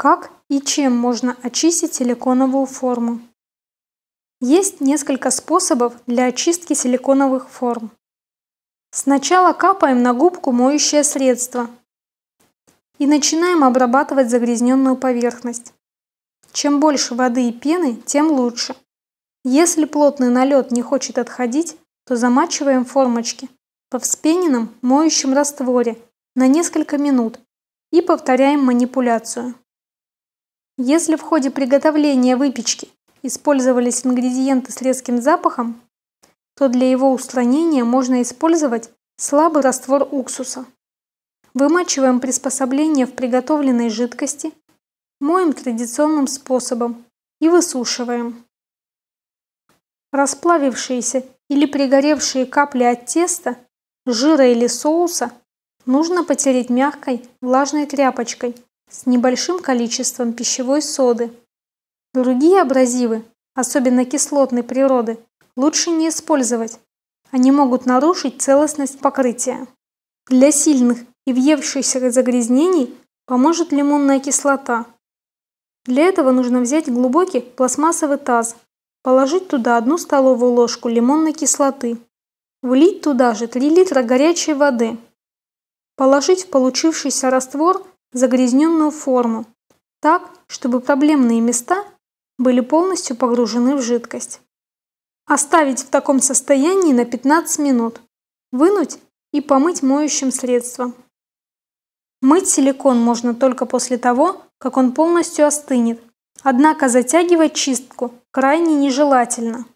Как и чем можно очистить силиконовую форму? Есть несколько способов для очистки силиконовых форм. Сначала капаем на губку моющее средство и начинаем обрабатывать загрязненную поверхность. Чем больше воды и пены, тем лучше. Если плотный налет не хочет отходить, то замачиваем формочки во вспененном моющем растворе на несколько минут и повторяем манипуляцию. Если в ходе приготовления выпечки использовались ингредиенты с резким запахом, то для его устранения можно использовать слабый раствор уксуса. Вымачиваем приспособление в приготовленной жидкости, моем традиционным способом и высушиваем. Расплавившиеся или пригоревшие капли от теста, жира или соуса нужно потереть мягкой влажной тряпочкой – с небольшим количеством пищевой соды. Другие абразивы, особенно кислотной природы, лучше не использовать. Они могут нарушить целостность покрытия. Для сильных и въевшихся загрязнений поможет лимонная кислота. Для этого нужно взять глубокий пластмассовый таз, положить туда одну столовую ложку лимонной кислоты, влить туда же 3 литра горячей воды, положить в получившийся раствор загрязненную форму, так, чтобы проблемные места были полностью погружены в жидкость. Оставить в таком состоянии на 15 минут, вынуть и помыть моющим средством. Мыть силикон можно только после того, как он полностью остынет, однако затягивать чистку крайне нежелательно.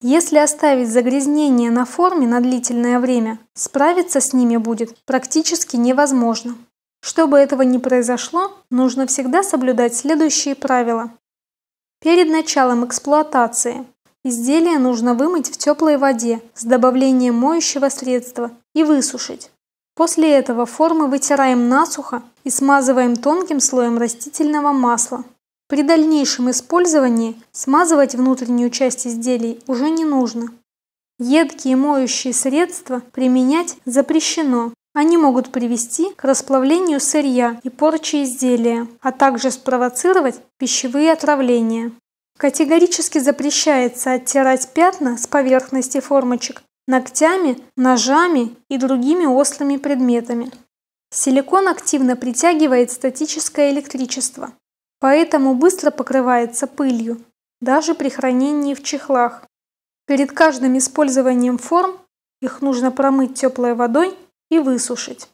Если оставить загрязнения на форме на длительное время, справиться с ними будет практически невозможно. Чтобы этого не произошло, нужно всегда соблюдать следующие правила. Перед началом эксплуатации изделие нужно вымыть в теплой воде с добавлением моющего средства и высушить. После этого формы вытираем насухо и смазываем тонким слоем растительного масла. При дальнейшем использовании смазывать внутреннюю часть изделий уже не нужно. Едкие моющие средства применять запрещено, они могут привести к расплавлению сырья и порче изделия, а также спровоцировать пищевые отравления. Категорически запрещается оттирать пятна с поверхности формочек ногтями, ножами и другими острыми предметами. Силикон активно притягивает статическое электричество, поэтому быстро покрывается пылью, даже при хранении в чехлах. Перед каждым использованием форм их нужно промыть теплой водой и высушить.